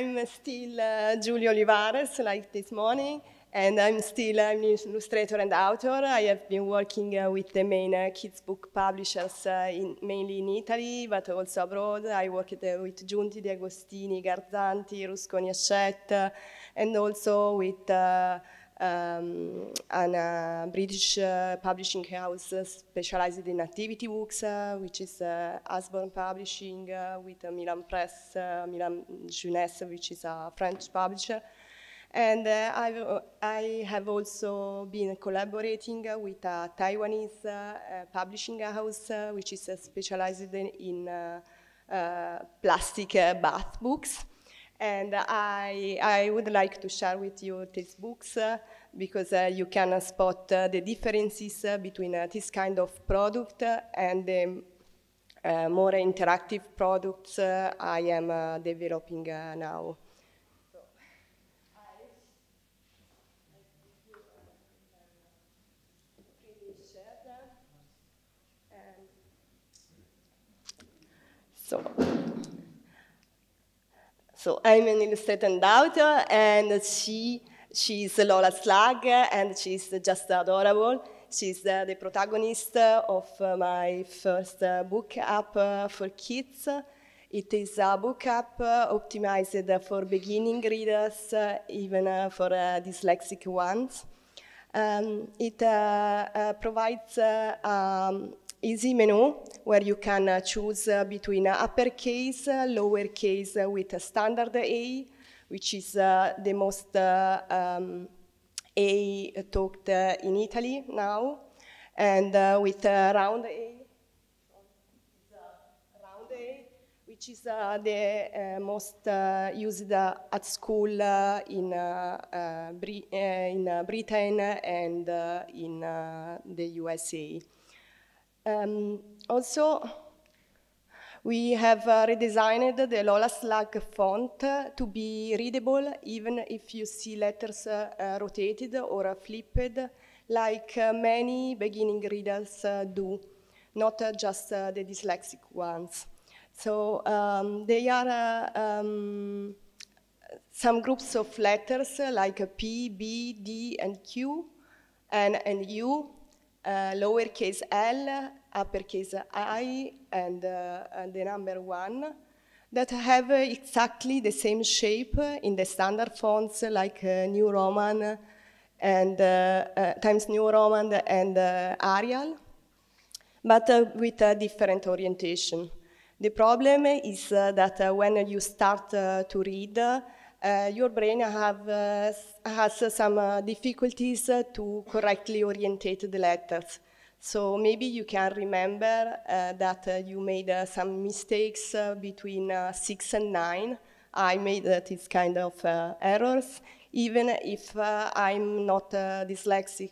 I'm still uh, Giulio Olivares, like this morning, and I'm still an illustrator and author. I have been working uh, with the main uh, kids' book publishers, uh, in, mainly in Italy, but also abroad. I worked uh, with Giunti, Di Agostini, Garzanti, Rusconi Ascet, and also with uh, um, and a uh, British uh, publishing house uh, specialized in activity books, which is Asborn Publishing with Milan Press, Milan Jeunesse, which is a French publisher. And uh, I have also been collaborating uh, with a Taiwanese uh, publishing house, which is specialized in, in plastic bath books. And I, I would like to share with you these books uh, because uh, you can uh, spot the differences between this kind of product and the um, more interactive products I am developing now. So. So I'm an illustrator and author, and she she's Laura Slag, and she's just adorable. She's the, uh, the protagonist of my first uh, book app uh, for kids. It is a book app optimized for beginning readers, even for dyslexic ones. Um, it uh, uh, provides uh, um, easy menu where you can uh, choose uh, between uh, uppercase, lowercase with a standard A, which is the most um, A talked in Italy now, and with round A. which is uh, the uh, most uh, used at school in, in Britain and in the USA. Um, also, we have uh, redesigned the Lola Slug font to be readable even if you see letters uh, uh rotated or flipped, like uh, many beginning readers uh, do, not just the dyslexic ones. So um, they are um, some groups of letters like P, B, D, and Q, and, and U uh, lowercase l, uppercase i, and, uh, and, the number one that have exactly the same shape in the standard fonts like uh, New Roman and uh, uh, Times New Roman and uh, Arial, but with a different orientation. The problem is that when you start to read, uh, your brain have, uh, has some uh, difficulties uh, to correctly orientate the letters. So maybe you can remember uh, that uh, you made some mistakes between 6 and 9. I made these kind of errors, even if I'm not dyslexic.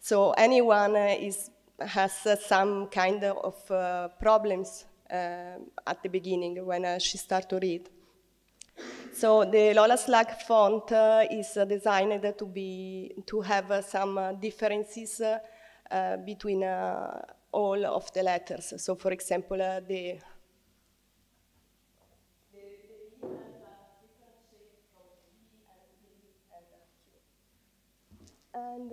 So anyone is, has some kind of problems at the beginning when she starts to read. So the Lola Slack font uh, is uh, designed to be to have uh, some uh, differences uh, uh, between all of the letters. So, for example, the And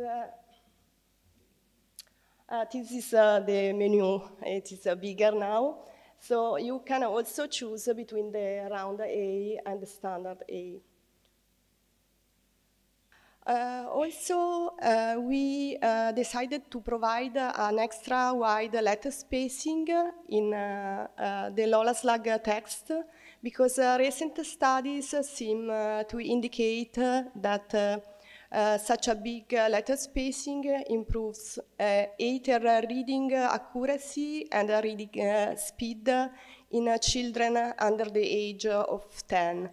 this is the menu. It is bigger now. So you can also choose between the round A and the standard A. Uh, also, uh, we uh, decided to provide an extra wide letter spacing in uh, uh, the Lola slug text because uh, recent studies seem to indicate that uh, such a big uh, letter spacing improves uh, either reading accuracy and reading speed in children under the age of 10.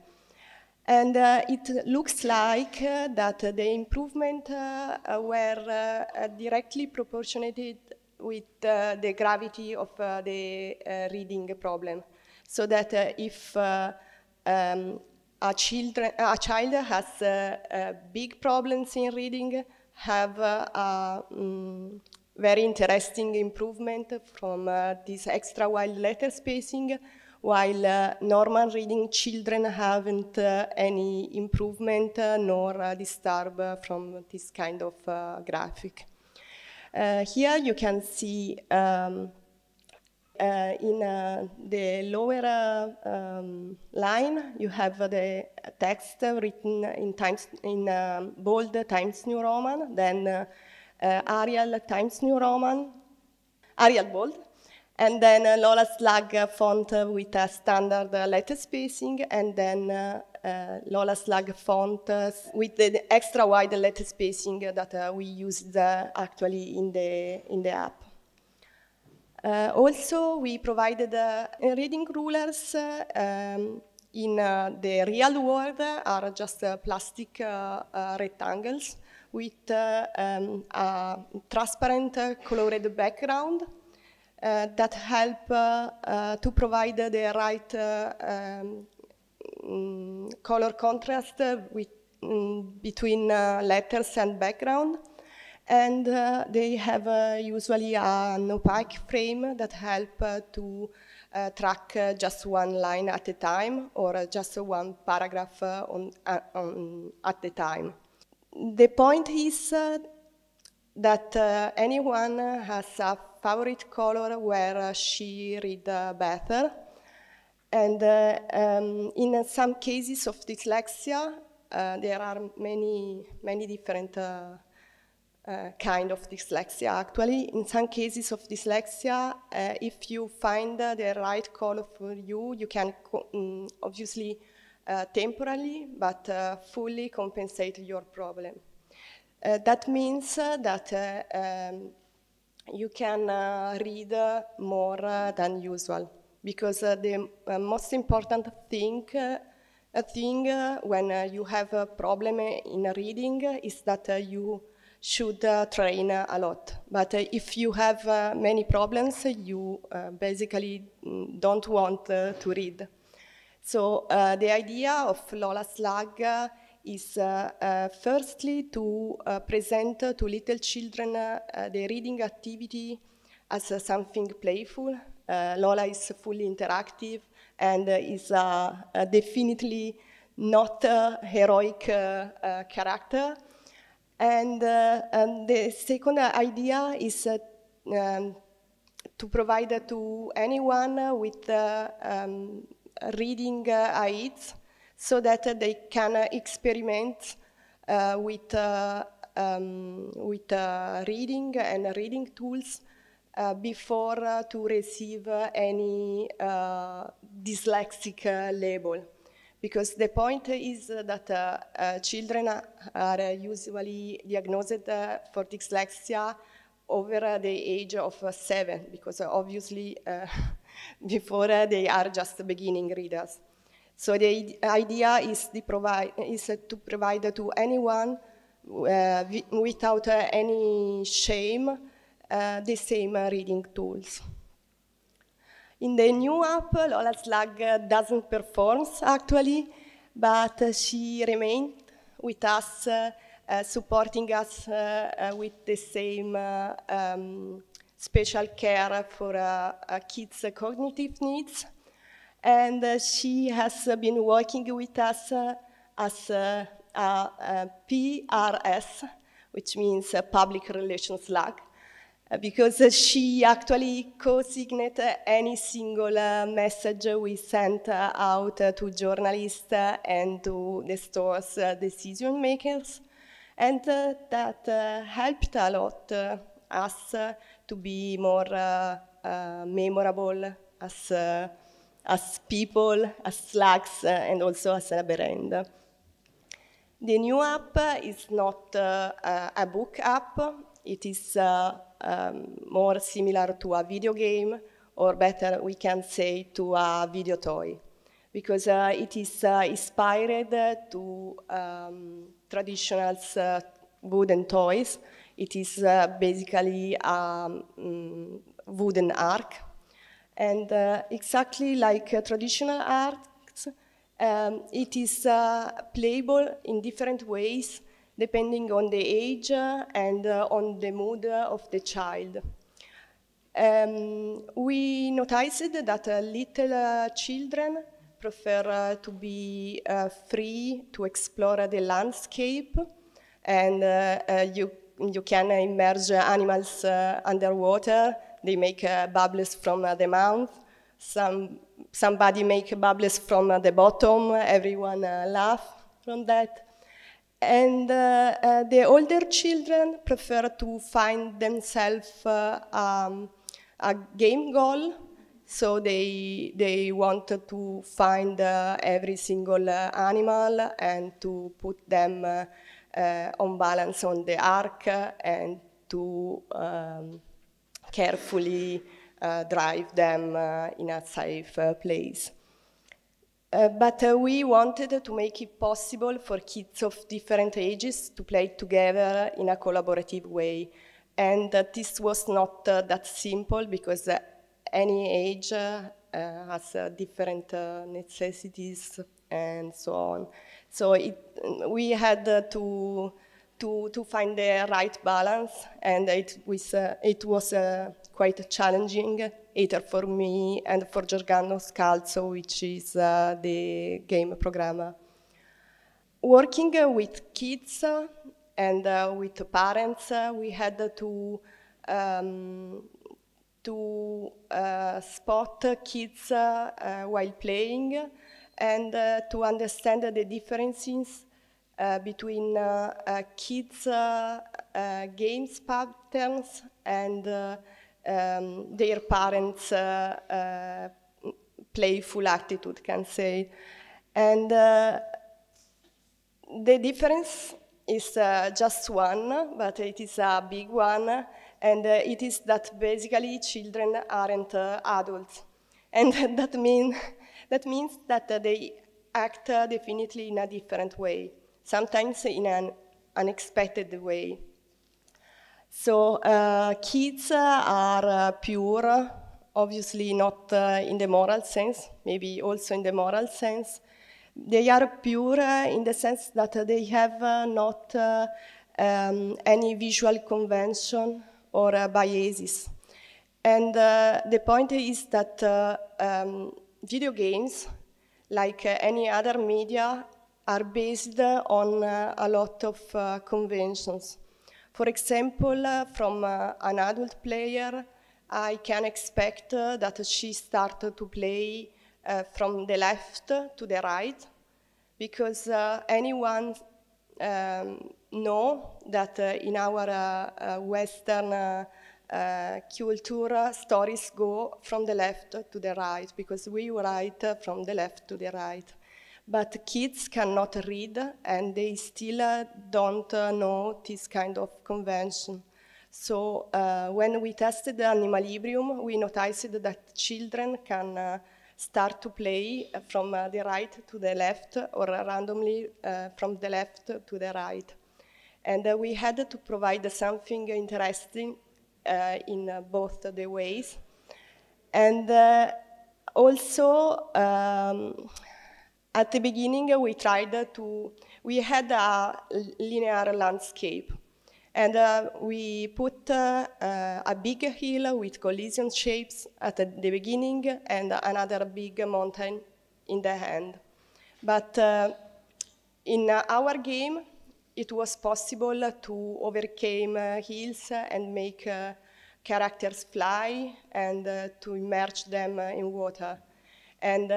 And uh, it looks like uh, that the improvement uh, were directly proportionated with the gravity of the reading problem. So that if um, a, children, a child has uh, uh big problems in reading, have uh, a um, very interesting improvement from uh, this extra wide letter spacing, while normal reading children haven't any improvement nor disturb from this kind of graphic. here you can see um, uh, in uh, the lower uh, um, line, you have the text written in Times in um, bold Times New Roman, then Arial Times New Roman, Arial bold, and then uh, Lola Slug font with a standard uh, letter spacing, and then uh, Lola Slug font with the extra wide letter spacing that we used actually in the in the app. Uh, also, we provided uh, reading rulers uh, um, in the real world are just plastic rectangles with um, a transparent colored background uh, that help uh, uh, to provide the right um, mm, color contrast with, um, between letters and background and uh, they have uh, usually an opaque frame that help uh, to track just one line at a time or just one paragraph on, on at a time. The point is that uh, anyone has a favorite color where she read uh, better. And uh, um, in some cases of dyslexia, there are many, many different uh, kind of dyslexia actually. In some cases of dyslexia, uh, if you find uh, the right color for you, you can um, obviously uh, temporarily but uh, fully compensate your problem. that means that um, you can read more than usual because the most important thing a thing when you have a problem in reading is that you should uh, train uh, a lot. But uh, if you have many problems, you basically mm, don't want to read. So the idea of Lola Slug is uh, uh, firstly to uh, present to little children the reading activity as something playful. Lola is fully interactive and is definitely not a heroic character, and, and uh, um, the second idea is uh, um, to provide to anyone with uh, um, reading aids so that they can experiment with um, with uh, reading and reading tools uh, before uh, to receive any dyslexic label because the point is that uh, uh, children are usually diagnosed uh, for dyslexia over the age of seven, because obviously before they are just beginning readers. So the idea is, is to provide to anyone uh, without uh, any shame uh, the same reading tools. In the new app, Lola Slug doesn't perform actually, but she remained with us, uh, supporting us uh, uh, with the same um, special care for kids' cognitive needs. And she has been working with us as a, a PRS, which means public relations lag, because she actually co-signed any single uh, message we sent uh, out uh, to journalists and to the store's decision makers. And that helped a lot us to be more memorable as, as people, as slags, and also as a brand. The new app is not a book app. It is um, more similar to a video game, or better, we can say, to a video toy, because uh, it is uh, inspired to um, traditional uh, wooden toys. It is uh, basically a um, mm, wooden ark, and uh, exactly like uh, traditional arts, um, it is playable in different ways depending on the age uh, and uh, on the mood uh, of the child. Um, we noticed that little children prefer to be free to explore the landscape and you, you can immerse animals underwater they make uh, bubbles from uh, the mouth. Some, somebody make bubbles from uh, the bottom. Everyone laugh from that. And uh, uh, the older children prefer to find themselves uh, um, a game goal so they, they want to find uh, every single uh, animal and to put them uh, on balance on the ark and to um, carefully drive them in a safe place. Uh, but uh, we wanted to make it possible for kids of different ages to play together in a collaborative way. And uh, this was not uh, that simple because uh, any age has different necessities and so on. So it, we had to, to, to find the right balance and it was, it was quite challenging either for me and for Giorgano Scalzo, which is uh, the game programmer. Working uh, with kids and uh, with parents, uh, we had to um, to uh, spot kids while playing and to understand the differences between kids' games patterns and um, their parents' uh, uh, playful attitude, can say. And uh, the difference is just one, but it is a big one, and it is that basically children aren't adults. And that, mean, that means that they act definitely in a different way, sometimes in an unexpected way. So uh, kids are uh, pure, obviously not uh, in the moral sense, maybe also in the moral sense. They are pure in the sense that they have not um, any visual convention or biases. And uh, the point is that uh, um, video games, like uh, any other media, are based on a lot of conventions. For example, uh, from uh, an adult player, I can expect uh, that she started to play uh, from the left to the right, because uh, anyone um, know that uh, in our Western culture, stories go from the left to the right, because we write from the left to the right but kids cannot read and they still uh, don't uh, know this kind of convention. So uh, when we tested Animalibrium, we noticed that children can uh, start to play from uh, the right to the left or randomly uh, from the left to the right. And we had to provide something interesting in both the ways. And also, um, at the beginning, uh, we tried uh, to, we had a linear landscape. And uh, we put uh, uh, a big hill with collision shapes at the beginning and another big mountain in the end. But uh, in our game, it was possible to overcome hills and make characters fly and to immerse them in water. And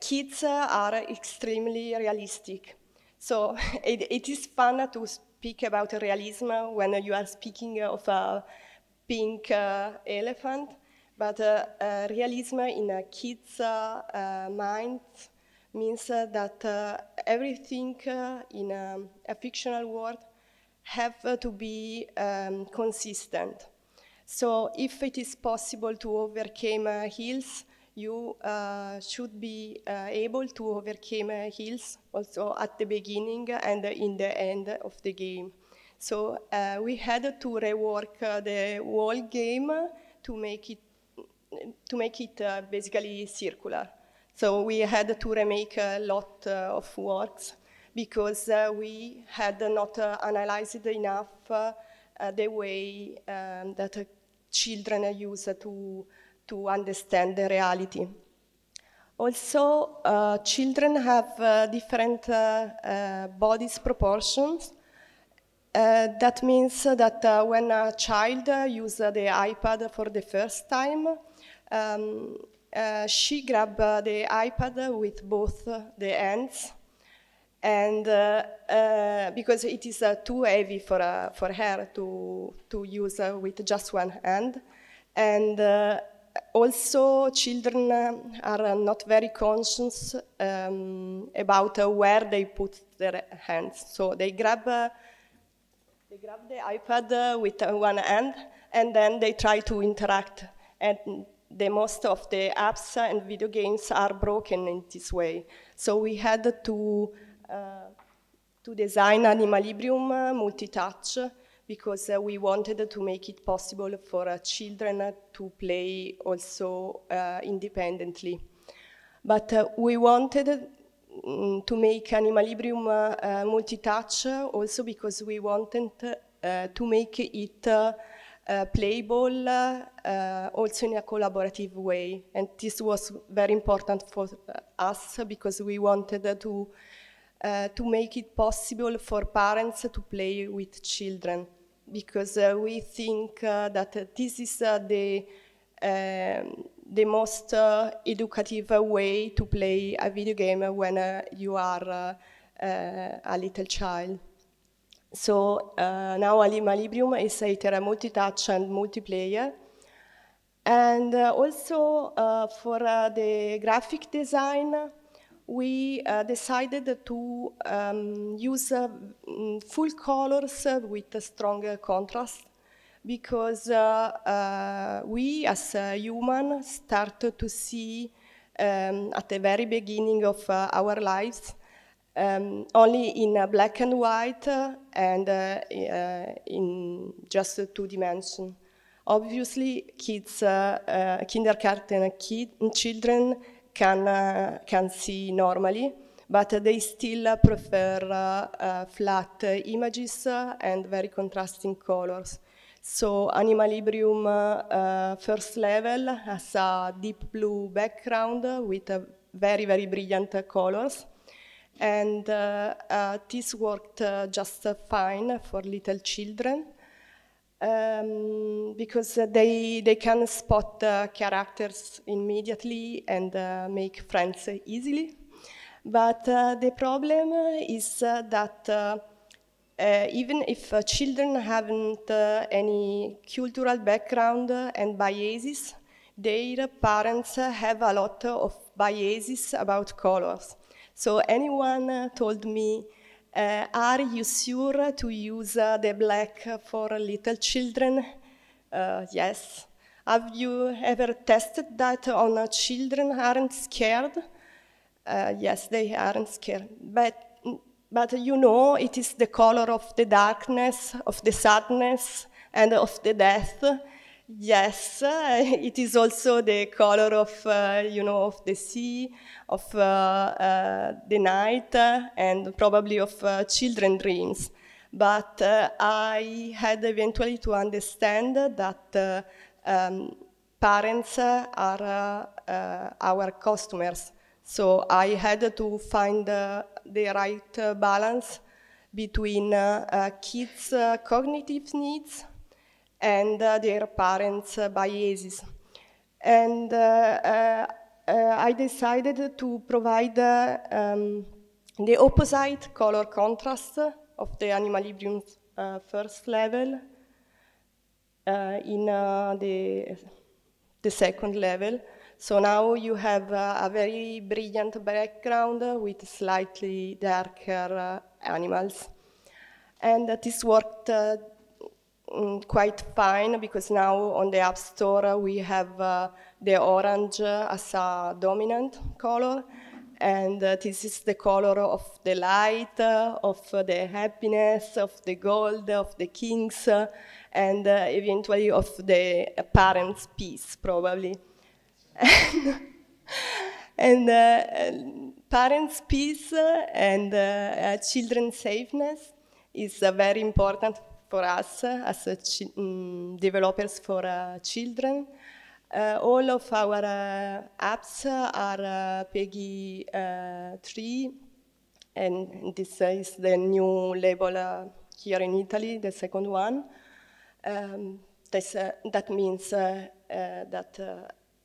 kids are extremely realistic. So it, it is fun to speak about realism when you are speaking of a pink uh, elephant, but uh, uh, realism in a kid's uh, uh, mind means uh, that everything in a, a, fictional world have to be um, consistent. So if it is possible to overcome hills, you uh, should be uh, able to overcome uh, hills also at the beginning and in the end of the game. So uh, we had to rework uh, the whole game to make it to make it uh, basically circular. So we had to remake a lot of works because we had not analyzed enough the way um, that children use to to understand the reality. Also, uh, children have uh, different uh, uh proportions. Uh, that means that uh, when a child uses the iPad for the first time, um, she grabs the iPad with both the hands, and because it is too heavy for for her to to use with just one hand, and also, children are not very conscious um, about where they put their hands. So they grab, uh, they grab the iPad uh, with one hand, and then they try to interact. And the most of the apps and video games are broken in this way. So we had to, uh, to design Animalibrium uh, multi-touch because uh, we wanted to make it possible for uh, children to play also uh, independently. But uh, we wanted mm, to make Animalibrium uh, multi-touch also because we wanted to make it playable also in a collaborative way. And this was very important for us because we wanted to uh, to make it possible for parents to play with children because uh, we think uh, that this is uh, the um, the most educative way to play a video game when you are a little child. So now Alima Librium is either a multi-touch and multiplayer. And also for the graphic design, we uh, decided to um, use uh, mm, full colors uh, with a stronger uh, contrast because uh, uh we as human, start to see um, at the very beginning of our lives um, only in black and white and in just two dimensions. Obviously, kids, kindergarten kid, children can uh, can see normally, but they still prefer uh, uh, flat images and very contrasting colors. So Animalibrium uh, uh first level has a deep blue background with very, very brilliant colors. And uh, uh, this worked just fine for little children um, because uh, they, they can spot characters immediately and uh, make friends easily. But uh, the problem is that uh, even if uh, children haven't uh, any cultural background and biases, their parents have a lot of biases about colors. So anyone told me uh, are you sure to use uh, the black for little children? Uh, yes. Have you ever tested that on children aren't scared? Uh, yes, they aren't scared. But, but you know, it is the color of the darkness, of the sadness, and of the death. Yes, uh, it is also the color of, uh, you know, of the sea, of uh, uh the night, uh, and probably of uh, children dreams. But I had eventually to understand that um, parents are our customers. So I had to find the right balance between kids' cognitive needs and uh, their parents uh, by And uh, I decided to provide um, the opposite color contrast of the animalibrium uh, first level uh, in uh, the, the second level. So now you have a very brilliant background with slightly darker animals. And this worked um, quite fine because now on the App Store we have uh, the orange as a dominant color and uh, this is the color of the light, uh, of the happiness, of the gold, of the kings, uh, and uh, eventually of the parents' peace, probably. and uh, parents' peace and uh, children's safeness is very important for us as um, developers for uh, children. Uh, all of our uh, apps are PEGI 3, and this is the new label here in Italy, the second one. Um, this, that means that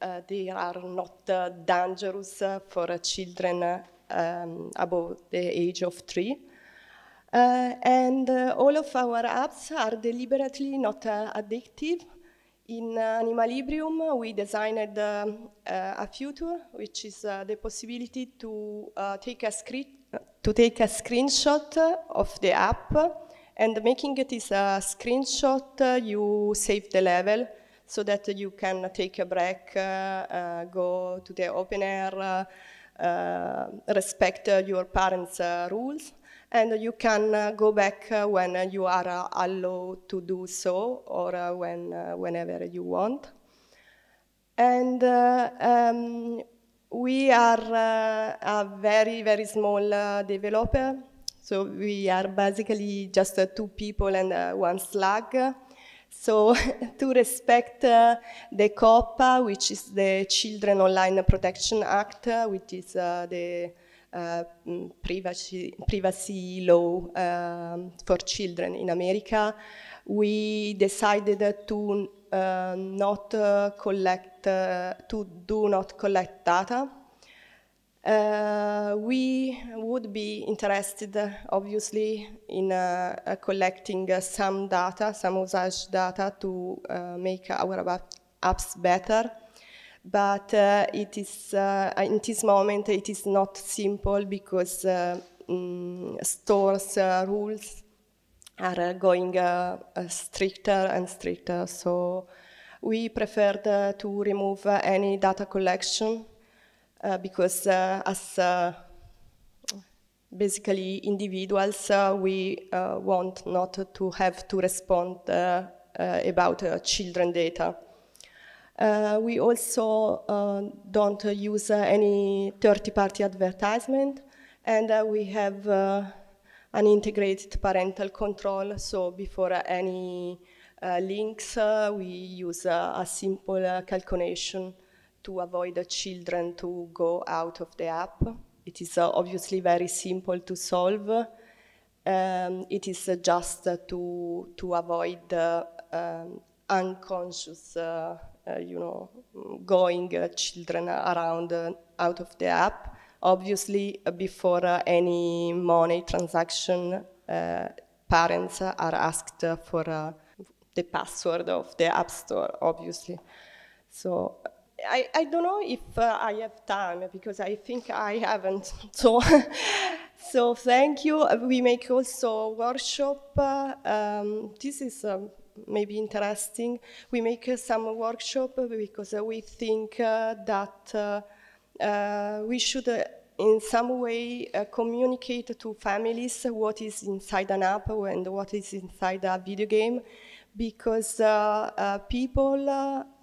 uh, they are not uh, dangerous uh, for children um, above the age of three. Uh, and uh, all of our apps are deliberately not uh, addictive. In Animalibrium, we designed um, a feature, which is the possibility to take a to take a screenshot of the app and making it is a screenshot you save the level so that you can take a break uh, uh, go to the open air uh, respect your parents rules and you can uh, go back uh, when uh, you are allowed to do so or when, whenever you want. And um, we are a very, very small developer. So we are basically just two people and one slug. So to respect uh, the COPPA, which is the Children Online Protection Act, which is uh, the uh, privacy, privacy law um, for children in America, we decided to uh, not uh, collect, uh, to do not collect data. Uh, we would be interested, obviously, in collecting some data, some usage data to make our apps better but uh, it is uh, in this moment it is not simple because uh, um, stores uh, rules are uh, going uh, stricter and stricter so we preferred to remove any data collection because as basically individuals we want not to have to respond about children data uh, we also uh, don't use uh, any third-party advertisement, and we have an integrated parental control, so before any links, we use a simple calculation to avoid the children to go out of the app. It is uh, obviously very simple to solve. Um, it is uh, just uh, to, to avoid the um, unconscious uh, you know, going uh, children around uh, out of the app. Obviously, before any money transaction, parents are asked for the password of the App Store, obviously. So I, I don't know if uh, I have time because I think I haven't. So, so thank you. We make also workshop. Uh, um, this is. Um, maybe interesting. We make uh, some workshop uh, because uh, we think that we should in some way uh, communicate to families what is inside an app and what is inside a video game because uh, uh, people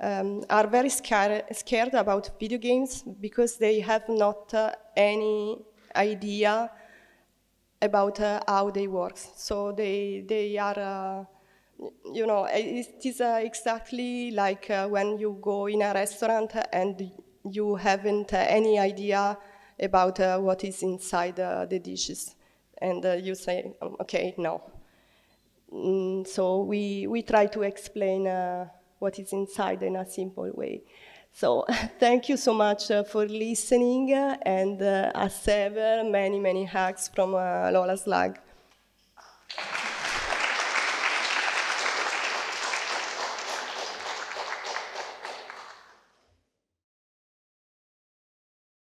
um, are very scared about video games because they have not any idea about how they work. So they, they are you know, it is uh, exactly like uh, when you go in a restaurant and you haven't uh, any idea about uh, what is inside uh, the dishes, and you say, um, okay, no. Mm, so we we try to explain what is inside in a simple way. So thank you so much uh, for listening uh, and uh, as many, many hugs from Lola Slug.